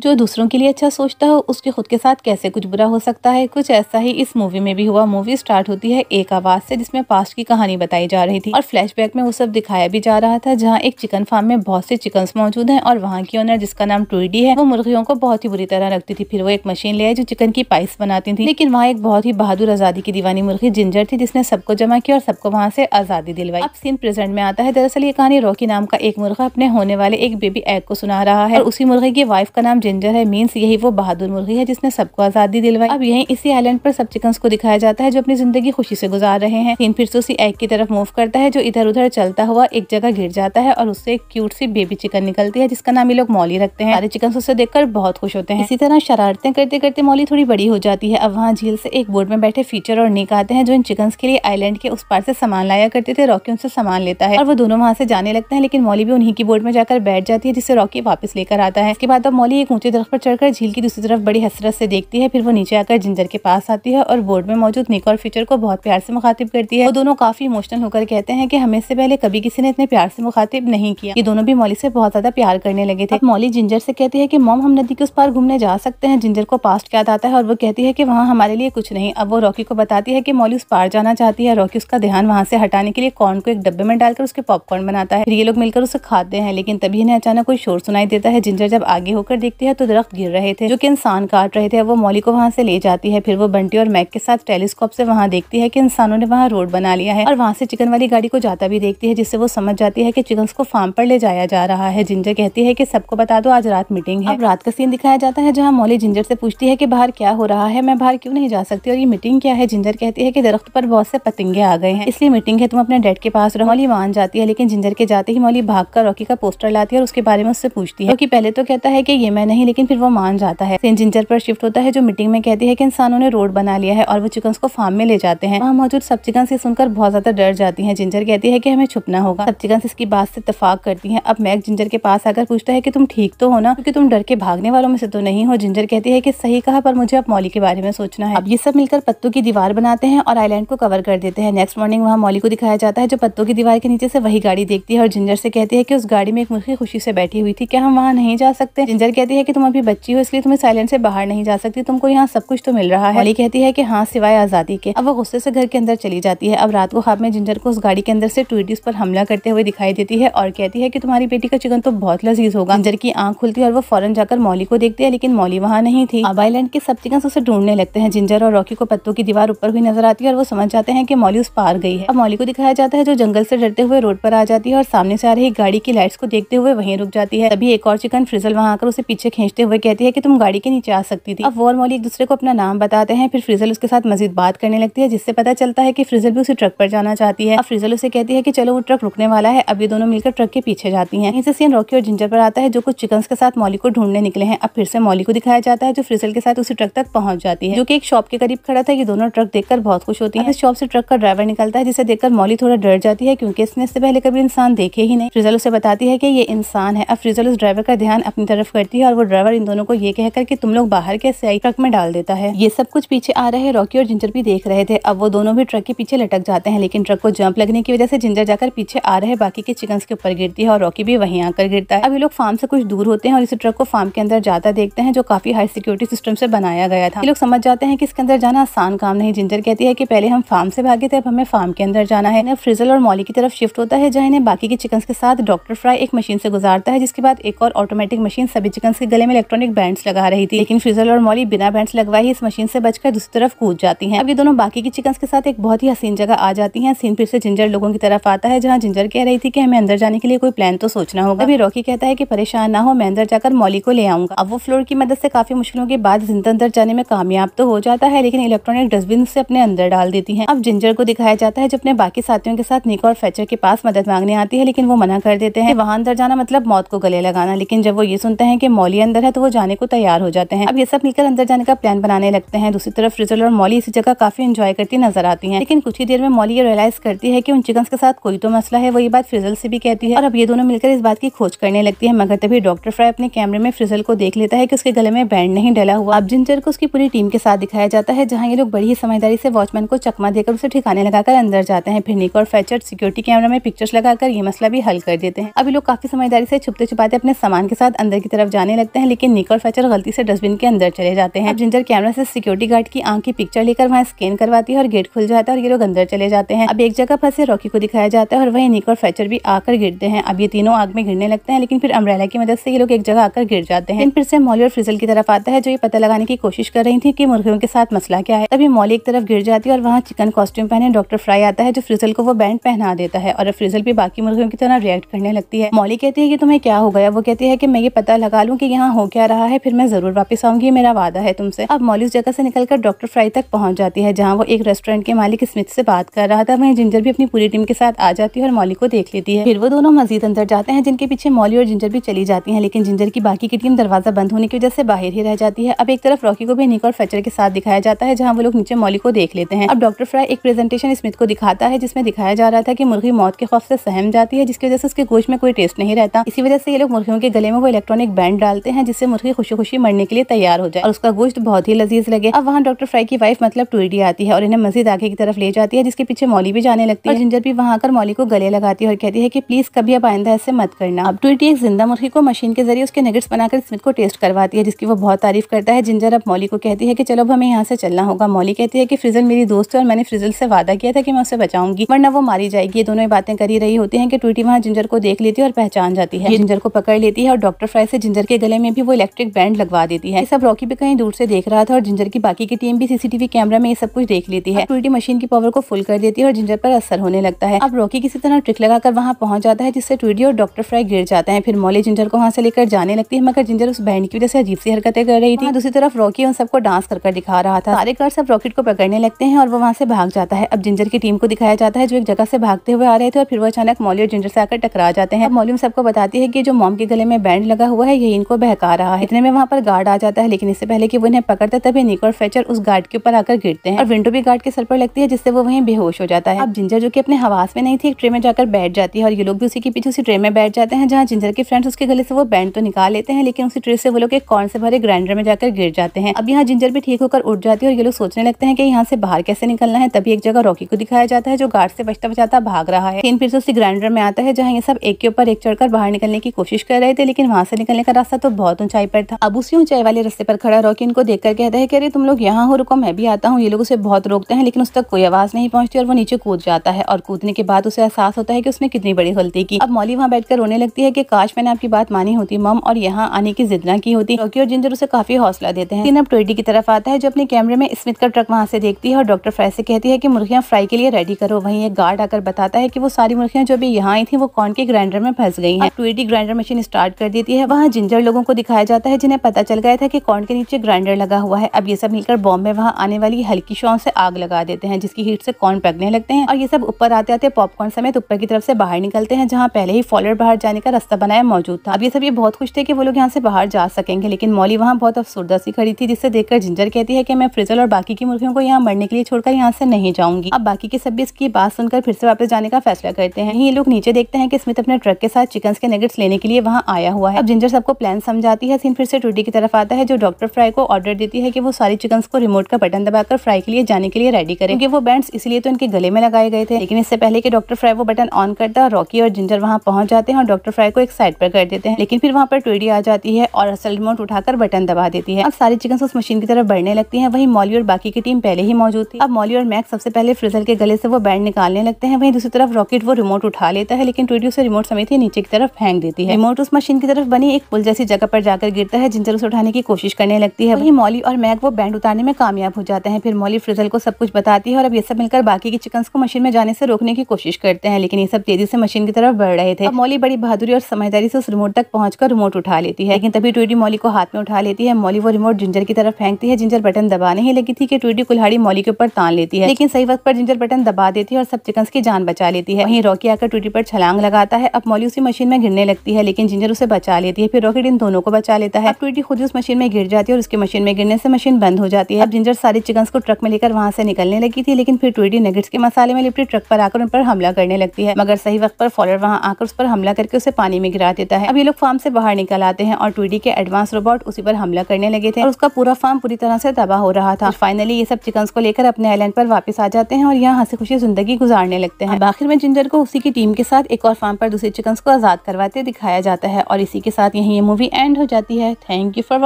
जो दूसरों के लिए अच्छा सोचता हो उसके खुद के साथ कैसे कुछ बुरा हो सकता है कुछ ऐसा ही इस मूवी में भी हुआ मूवी स्टार्ट होती है एक आवाज से जिसमें पास्ट की कहानी बताई जा रही थी और फ्लैशबैक में वो सब दिखाया भी जा रहा था जहाँ एक चिकन फार्म में बहुत से चिकन मौजूद है और वहाँ की ओनर जिसका नाम टूडी है वो मुर्गियों को बहुत ही बुरी तरह रखती थी फिर वो एक मशीन ले आई जो चिकन की पाइस बनाती थी लेकिन वहाँ एक बहुत ही बहादुर आजादी की दीवानी मुर्गी जिंजर थी जिसने सबको जमा किया और सबको वहाँ से आजादी दिलवाई अब सीन प्रेजेंट में आता है दरअसल ये कहानी रॉकी नाम का एक मुर्गा अपने होने वाले एक बेबी एग को सुना रहा है उसी मुर्गे की वाइफ का नाम जिंजर है मीन्स यही वो बहादुर मुर्गी है जिसने सबको आज़ादी दिलवाई अब यही इसी आइलैंड पर सब चिकन को दिखाया जाता है जो अपनी जिंदगी खुशी से गुजार रहे हैं इन फिर से उसी एग की तरफ मूव करता है जो इधर उधर चलता हुआ एक जगह गिर जाता है और उससे एक क्यूट सी बेबी चिकन निकलती है जिसका नाम ये लोग मौली रखते हैं सारे चिकन उसे देखकर बहुत खुश होते हैं इसी तरह शरारतें करते करते मौली थोड़ी बड़ी हो जाती है अब वहाँ झील से एक बोर्ड में बैठे फीचर और निक आते हैं जो इन चिकन के लिए आइलैंड के उस पार से सामान लाया करते थे रॉकी उनसे सामान लेता है और वो दोनों वहाँ से जाने लगते हैं लेकिन मौली भी उन्हीं की बोर्ड में जाकर बैठ जाती है जिससे रॉकी वापस लेकर आता है इसके बाद अब मौली एक ऊंचे दरख्त पर चढ़कर झील की दूसरी तरफ बड़ी हसरत से देखती है फिर वो नीचे आकर जिंजर के पास आती है और बोर्ड में मौजूद निक और फ्यूचर को बहुत प्यार से मुखातिब करती है वो दोनों काफी इमोशनल होकर कहते हैं कि हमें से पहले कभी किसी ने इतने प्यार से मुखातिब नहीं किया ये दोनों भी मौली से बहुत ज्यादा प्यार करने लगे थे मौली जिंजर से कहती है की मोम हम नदी के उस पार घूमने जा सकते हैं जिंजर को पास्ट क्या आता है और वो कहती है की वहाँ हमारे लिए कुछ नहीं अब वो रॉकी को बताती है की मौली उस पार जाना चाहती है रॉकी उसका ध्यान वहाँ से हटाने के लिए कॉर्न को एक डब्बे में डालकर उसके पॉपकॉर्न बनाता है ये लोग मिलकर उसे खाते हैं लेकिन तभी इन्हें अचानक कोई शोर सुनाई देता है जिंजर जब आगे होकर देखती देखती है तो दरख्त गिर रहे थे जो कि इंसान काट रहे थे वो मौली को वहाँ से ले जाती है फिर वो बंटी और मैक के साथ टेलीस्कोप से वहाँ देखती है कि इंसानों ने वहाँ रोड बना लिया है और वहाँ से चिकन वाली गाड़ी को जाता भी देखती है जिससे वो समझ जाती है की चिकन को फार्म पर ले जाया जा रहा है जिंजर कहती है की सबको बता दो आज रात मीटिंग है रात का सीन दिखाया जाता है जहाँ मौली जिंजर से पूछती है की बाहर क्या हो रहा है मैं बाहर क्यों नहीं जा सकती और ये मीटिंग क्या है जिंजर कहती है की दरख्त पर बहुत से पतंगे आ गए हैं इसलिए मीटिंग है तुम अपने डैड के पास रहो मौली मान जाती है लेकिन जिंजर के जाते ही मौली भाग कर रॉकी का पोस्टर लाती है और उसके बारे में उससे पूछती है रॉकी पहले तो कहता है की ये मैंने नहीं लेकिन फिर वो मान जाता है सेंट जिंजर पर शिफ्ट होता है जो मीटिंग में कहती है कि इंसानों ने रोड बना लिया है और वो चिकन को फार्म में ले जाते हैं वहाँ मौजूद सब चिकन ये सुनकर बहुत ज्यादा डर जाती है जिंजर कहती है की हमें छुपना होगा सब चिकन इसकी बात से इतफाक करती है अब मैक जिंजर के पास आकर पूछता है की तुम ठीक तो हो ना क्योंकि तुम डर के भागने वालों में से तो नहीं हो जिंजर कहती है की सही कहा पर मुझे अब मौली के बारे में सोचना है अब ये सब मिलकर पत्तों की दीवार बनाते हैं और आईलैंड को कवर कर देते हैं नेक्स्ट मॉर्निंग वहाँ मौली को दिखाया जाता है जो पत्तों की दीवार के नीचे से वही गाड़ी देखती है और जिंजर से कहती है कि उस गाड़ी में एक मुर्गी खुशी से बैठी हुई थी क्या हम वहाँ नहीं जा सकते जिंजर कहती है है कि तुम अभी बच्ची हो इसलिए तुम्हें साइलेंट से बाहर नहीं जा सकती तुमको यहाँ सब कुछ तो मिल रहा है अली कहती है कि हाँ सिवाय आज़ादी के अब वो गुस्से से घर के अंदर चली जाती है अब रात को खाब में जिंजर को उस गाड़ी के अंदर से टूरिस्ट पर हमला करते हुए दिखाई देती है और कहती है की तुम्हारी बेटी का चिकन तो बहुत लजीज होगा जिंजर की आंख खुलती है और वो फौरन जाकर मौली को देखती है लेकिन मौली वहाँ नहीं थी अब आईलैंड के सब चिकन उसे ढूंढने लगते हैं जिंजर और रॉकी को पत्तों की दीवार ऊपर हुई नजर आती है और वो समझ जाते हैं कि मौली उस पार गई है अब मौली को दिखाया जाता है जो जंगल से डरते हुए रोड पर आ जाती है और सामने से आ रही गाड़ी की लाइट्स को देखते हुए वहीं रुक जाती है तभी एक और चिकन फ्रिजल वहाँ आकर उसे पीछे खींचते हुए कहती है कि तुम गाड़ी के नीचे आ सकती थी अब वॉल मॉली एक दूसरे को अपना नाम बताते हैं फिर फ्रिजल उसके साथ मजीद बात करने लगती है जिससे पता चलता है कि फ्रिजल भी उसी ट्रक पर जाना चाहती है अब फ्रिजल उसे कहती है कि चलो वो ट्रक रुकने वाला है अब ये दोनों मिलकर ट्रक के पीछे जाती है इनसे सीन रॉकी और जिंजर पर आता है जो कुछ चिकन के साथ मौली को ढूंढने निकले हैं अब फिर से मौली को दिखाया जाता है जो फ्रिजल के साथ उसी ट्रक तक पहुंच जाती है जो की एक शॉप के करीब खड़ा था ये दोनों ट्रक देखकर बहुत खुश होती है इस शॉप से ट्रक का ड्राइवर निकलता है जिसे देखकर मौली थोड़ा डर जाती है क्योंकि इसने इससे पहले कभी इंसान देखे ही नहीं फ्रिजल उसे बताती है की ये इंसान है अब फ्रिजल उस ड्राइवर का ध्यान अपनी तरफ करती है और वो ड्राइवर इन दोनों को ये कहकर कि तुम लोग बाहर के सियाई ट्रक में डाल देता है ये सब कुछ पीछे आ रहे हैं रॉकी और जिंजर भी देख रहे थे अब वो दोनों भी ट्रक के पीछे लटक जाते हैं लेकिन ट्रक को जंप लगने की वजह से जिंजर जाकर पीछे आ रहे बाकी के चिकन के ऊपर गिरती है और रॉकी भी वहीं आकर गिरता है अभी लोग फार्म से कुछ दूर होते हैं और इस ट्रक को फार्म के अंदर जाता देखते हैं जो काफी हाई सिक्योरिटी सिस्टम से बनाया गया था ये लोग समझ जाते हैं कि इसके अंदर जाना आसान काम नहीं जिंजर कहती है कि पहले हम फार्म से भागे थे अब हमें फार्म के अंदर जाना है फ्रिजल और मॉली की तरफ शिफ्ट होता है जहाँ इन्हें बाकी के चिकन के साथ डॉक्टर फ्राई एक मशीन से गुजारता है जिसके बाद एक और ऑटोमेटिक मशीन सभी चिकन के गले में इलेक्ट्रॉनिक बैंड्स लगा रही थी लेकिन फिजल और मॉली बिना बैंड्स लगवाए इस मशीन से बचकर दूसरी तरफ कूद जाती है अब ये दोनों बाकी की चिकन के साथ एक बहुत ही हसीन जगह आ जाती है सीन फिर से जिंजर लोगों की तरफ आता है जहाँ जिंजर कह रही थी की हमें अंदर जाने के लिए कोई प्लान तो सोचना होगा अभी रॉकी कहता है की परेशान ना हो मैं अंदर जाकर मॉली को ले आऊंगा अब वो फ्लोर की मदद से काफी मुश्किलों के बाद जिंदा अंदर जाने में कामयाब तो हो जाता है लेकिन इलेक्ट्रॉनिक डस्टबिन से अपने अंदर डाल देती है अब जिंजर को दिखाया जाता है जो अपने बाकी साथियों के साथ निक और फैचर के पास मदद मांगने आती है लेकिन वो मना कर देते हैं वहां अंदर जाना मतलब मौत को गले लगाना लेकिन जब वो ये सुनते हैं कि मॉली मॉली अंदर है तो वो जाने को तैयार हो जाते हैं अब ये सब मिलकर अंदर जाने का प्लान बनाने लगते हैं दूसरी तरफ रिजल और मॉली इसी जगह काफी इंजॉय करती नजर आती है लेकिन कुछ ही देर में मॉली ये रियलाइज करती है की उन चिकन के साथ कोई तो मसला है वो बात फ्रिजल से भी कहती है और अब ये दोनों मिलकर इस बात की खोज करने लगती है मगर तभी डॉक्टर फ्राई अपने कैमरे में फ्रिजल को देख लेता है की उसके गले में बैंड नहीं डला हुआ अब जिंजर को उसकी पूरी टीम के साथ दिखाया जाता है जहाँ ये लोग बड़ी ही समझदारी से वॉचमैन को चकमा देकर उसे ठिकाने लगाकर अंदर जाते हैं फिर निक और फैचर सिक्योरिटी कैमरा में पिक्चर्स लगाकर ये मसला भी हल कर देते हैं अभी लोग काफी समझदारी से छुपते छुपाते अपने सामान के साथ अंदर की तरफ जाने लगे लगते हैं लेकिन निकल फैचर गलती से डस्टबिन के अंदर चले जाते हैं जिंजर कैमरा से सिक्योरिटी गार्ड की आंख की पिक्चर लेकर वहाँ स्कैन करवाती है और गेट खुल जाता है और ये लोग अंदर चले जाते हैं अब एक जगह फंसे रॉकी को दिखाया जाता है और वही निकल और फैचर भी आकर गिरते हैं अब ये तीनों आग में गिरने लगते हैं लेकिन फिर अम्ब्रेला की मदद से ये लोग एक जगह आकर गिर जाते हैं फिर से मौली और फ्रिजल की तरफ आता है जो ये पता लगाने की कोशिश कर रही थी की मुर्गियों के साथ मसला क्या है तभी मॉल एक तरफ गिर जाती है और वहाँ चिकन कॉस्ट्यूम पहने डॉक्टर फ्राई आता है जो फ्रिजल को वो बैंड पहना देता है और फ्रिजल भी बाकी मुर्गियों की तरह रिएक्ट करने लगती है मौली कहती है की तुम्हें क्या हो गया वो कहती है की मैं ये पता लगा लूँ की यहाँ हो क्या रहा है फिर मैं ज़रूर वापस आऊँगी मेरा वादा है तुमसे अब मौली उस जगह से निकलकर डॉक्टर फ्राई तक पहुँच जाती है जहाँ वो एक रेस्टोरेंट के मालिक स्मिथ से बात कर रहा था वहीं जिंजर भी अपनी पूरी टीम के साथ आ जाती है और मौली को देख लेती है फिर वो दोनों मजीद अंदर जाते हैं जिनके पीछे मौली और जिंजर भी चली जाती है लेकिन जिंजर की बाकी की टीम दरवाज़ा बंद होने की वजह से बाहर ही रह जाती है अब एक तरफ रॉकी को भी निक और फैचर के साथ दिखाया जाता है जहाँ वो लोग नीचे मौली को देख लेते हैं अब डॉक्टर फ्राई एक प्रेजेंटेशन स्मिथ को दिखाता है जिसमें दिखाया जा रहा था कि मुर्गी मौत के खौफ से सहम जाती है जिसकी वजह से उसके गोश में कोई टेस्ट नहीं रहता इसी वजह से ये लोग मुर्गियों के गले में वो इलेक्ट्रॉनिक बैंड डालते डालते हैं जिससे मुर्गी खुशी खुशी मरने के लिए तैयार हो जाए और उसका गोश्त बहुत ही लजीज लगे अब वहाँ डॉक्टर फ्राई की वाइफ मतलब टूडी आती है और इन्हें मजीद आगे की तरफ ले जाती है जिसके पीछे मौली भी जाने लगती है जिंजर भी वहाँ आकर मौली को गले लगाती है और कहती है की प्लीज कभी अब आइंदा ऐसे मत करना अब टूटी एक जिंदा मुर्गी को मशीन के जरिए उसके नगेट्स बनाकर स्मिथ को टेस्ट करवाती है जिसकी वो बहुत तारीफ करता है जिंजर अब मौली को कहती है की चलो अब हमें यहाँ से चलना होगा मौली कहती है की फ्रिजल मेरी दोस्त है और मैंने फ्रिजल से वादा किया था कि मैं उसे बचाऊंगी वरना वो मारी जाएगी ये दोनों बातें करी रही होती है की टूटी वहाँ जिंजर को देख लेती है और पहचान जाती है जिंजर को पकड़ लेती है और डॉक्टर फ्राई से जिंजर के गले गले में भी वो इलेक्ट्रिक बैंड लगवा देती है सब रॉकी भी कहीं दूर से देख रहा था और जिंजर की बाकी की टीम भी सीसीटीवी कैमरा में ये सब कुछ देख लेती है सिक्योरिटी मशीन की पावर को फुल कर देती है और जिंजर पर असर होने लगता है अब रॉकी किसी तरह ट्रिक लगाकर वहाँ पहुंच जाता है जिससे ट्वीडी और डॉक्टर फ्राई गिर जाते हैं फिर मौली जिंजर को वहाँ से लेकर जाने लगती है मगर जिंजर उस बैंड की वजह से अजीब सी हरकतें कर रही थी दूसरी तरफ रॉकी उन सबको डांस कर दिखा रहा था सारे कार सब रॉकेट को पकड़ने लगते हैं और वो वहाँ से भाग जाता है अब जिंजर की टीम को दिखाया जाता है जो एक जगह से भागते हुए आ रहे थे और फिर वो अचानक मोली और जिंजर से आकर टकरा जाते हैं मोलियम सबको बताती है की जो मॉम के गले में बैंड लगा हुआ है यही इनको बहका रहा है इतने में वहाँ पर गार्ड आ जाता है लेकिन इससे पहले की वो इन्हें पकड़ते तभी निक और फेचर उस गार्ड के ऊपर आकर गिरते हैं और विंडो भी गार्ड के सर पर लगती है जिससे वो वहीं बेहोश हो जाता है अब जिंजर जो की अपने हवास में नहीं थी एक ट्रे में जाकर बैठ जाती है और ये लोग भी उसी के पीछे उसी ट्रे में बैठ जाते हैं जहाँ जिंजर के फ्रेंड्स उसके गले से वो बैंड तो निकाल लेते हैं लेकिन उसी ट्रे से वो लोग एक कॉर्न से भरे ग्राइंडर में जाकर गिर जाते हैं अब यहाँ जिंजर भी ठीक होकर उठ जाती है और ये लोग सोचने लगते हैं कि यहाँ से बाहर कैसे निकलना है तभी एक जगह रॉकी को दिखाया जाता है जो गार्ड से बचता बचाता भाग रहा है लेकिन फिर से उसी ग्राइंडर में आता है जहाँ ये सब एक के ऊपर एक चढ़कर बाहर निकलने की कोशिश कर रहे थे लेकिन वहाँ से निकलने का रास्ता तो बहुत ऊंचाई पर था अब उसी ऊंचाई वाले रस्ते पर खड़ा रॉकी उनको देखकर कहता है कि अरे तुम लोग यहाँ हो रुको मैं भी आता हूँ ये लोग उसे बहुत रोकते हैं लेकिन उस तक कोई आवाज नहीं पहुंचती और वो नीचे कूद जाता है और कूदने के बाद उसे एहसास होता है कि उसने कितनी बड़ी गलती की अब मौली वहाँ बैठकर रोने लगती है की काश मैंने आपकी बात मानी होती मम और यहाँ आने की जिद ना की होती रॉकी और जिंजर उसे काफी हौसला देते हैं अब टोयटी की तरफ आता है जो अपने कैमरे में स्मिथ का ट्रक वहाँ से देखती है और डॉक्टर फ्राई से कहती है की मुर्गियाँ फ्राई के लिए रेडी करो वही एक गार्ड आकर बताता है की वो सारी मुर्गियाँ जो भी यहाँ आई थी वो कौन के ग्राइंडर में फंस गई है टोयटी ग्राइंडर मशीन स्टार्ट कर देती है वहाँ जिंजर लोग लोगों को दिखाया जाता है जिन्हें पता चल गया था कि कॉर्न के नीचे ग्राइंडर लगा हुआ है अब ये सब मिलकर बॉम्ब में वहाँ आने वाली हल्की शॉन से आग लगा देते हैं जिसकी हीट से कॉर्न पकने लगते हैं और ये सब ऊपर आते आते पॉपकॉर्न समेत ऊपर की तरफ से बाहर निकलते हैं जहाँ पहले ही फॉलर बाहर जाने का रास्ता बनाया मौजूद था अब ये सब ये बहुत खुश थे कि वो लोग यहाँ से बाहर जा सकेंगे लेकिन मौली वहाँ बहुत अफसरदा सी खड़ी थी जिससे देखकर जिंजर कहती है कि मैं फ्रिजल और बाकी की मुर्गियों को यहाँ मरने के लिए छोड़कर यहाँ से नहीं जाऊंगी अब बाकी के सब इसकी बात सुनकर फिर से वापस जाने का फैसला करते हैं ये लोग नीचे देखते हैं कि स्मित अपने ट्रक के साथ चिकन के नगेट्स लेने के लिए वहाँ आया हुआ है अब जिंजर सबको प्लान समझाती है सीन फिर से टूटी की तरफ आता है जो डॉक्टर फ्राई को ऑर्डर देती है कि वो सारी चिकन को रिमोट का बटन दबाकर फ्राई के लिए जाने के लिए रेडी करें क्योंकि वो बैंड इसलिए तो इनके गले में लगाए गए थे लेकिन इससे पहले कि डॉक्टर फ्राई वो बटन ऑन करता है रॉकी और जिंजर वहाँ पहुंच जाते हैं और डॉक्टर फ्राई को एक साइड पर कर देते हैं लेकिन फिर वहाँ पर टूडी आ जाती है और असल रिमोट उठाकर बटन दबा देती है अब सारी चिकन उस मशीन की तरफ बढ़ने लगती है वही मॉली और बाकी की टीम पहले ही मौजूद थी अब मॉली और मैक सबसे पहले फ्रिजल के गले से वो बैंड निकालने लगते हैं वहीं दूसरी तरफ रॉकेट वो रिमोट उठा लेता है लेकिन टूडी उसे रिमोट समेत ही नीचे की तरफ फेंक देती है रिमोट उस मशीन की तरफ बनी एक पुल जैसी जगह पर जाकर गिरता है जिंजर उसे उठाने की कोशिश करने लगती है वहीं मौली और मैग वो बैंड उतारने में कामयाब हो जाते हैं फिर मॉली फ्रिजल को सब कुछ बताती है और अब ये सब मिलकर बाकी के चिकन को मशीन में जाने से रोकने की कोशिश करते हैं लेकिन ये सब तेजी से मशीन की तरफ बढ़ रहे थे मौली बड़ी बहादुरी और समझदारी से उस रिमोट तक पहुंचकर रिमोट उठा लेती है लेकिन तभी ट्विटी मॉली को हाथ में उठा लेती है मौली वो रिमोट जिंजर की तरफ फेंकती है जिंजर बटन दबाने ही लगी थी कि ट्विटी कुल्हाड़ी मॉली के ऊपर तान लेती है लेकिन सही वक्त पर जिंजर बटन दबा देती है और सब चिकन की जान बचा लेती है वहीं रॉकी आकर ट्विटी पर छलांग लगाता है अब मौली उसी मशीन में घिरने लगती है लेकिन जिंजर उसे बचा लेती है फिर रॉकेट इन दोनों को बचा लेता है ट्विटी खुद उस मशीन में गिर जाती है और उसकी मशीन में गिरने से मशीन बंद हो जाती है अब जिंजर सारे चिकन को ट्रक में लेकर वहाँ से निकलने लगी थी लेकिन फिर ट्विटी नगेट्स के मसाले में लिपटी ट्रक पर आकर उन पर हमला करने लगती है मगर सही वक्त पर फॉलर वहाँ आकर उस पर हमला करके उसे पानी में गिरा देता है अब ये लोग फार्म से बाहर निकल आते हैं और ट्विटी के एडवांस रोबोट उसी पर हमला करने लगे थे और उसका पूरा फार्म पूरी तरह से तबाह हो रहा था फाइनली ये सब चिकन को लेकर अपने आईलैंड पर वापस आ जाते हैं और यहाँ हंसी खुशी जिंदगी गुजारने लगते हैं आखिर में जिंजर को उसी की टीम के साथ एक और फार्म पर दूसरे चिकन को आजाद करवाते दिखाया जाता है और इसी के साथ यही ये मूवी एंड हो जाती है थैंक यू फॉर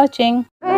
वॉचिंग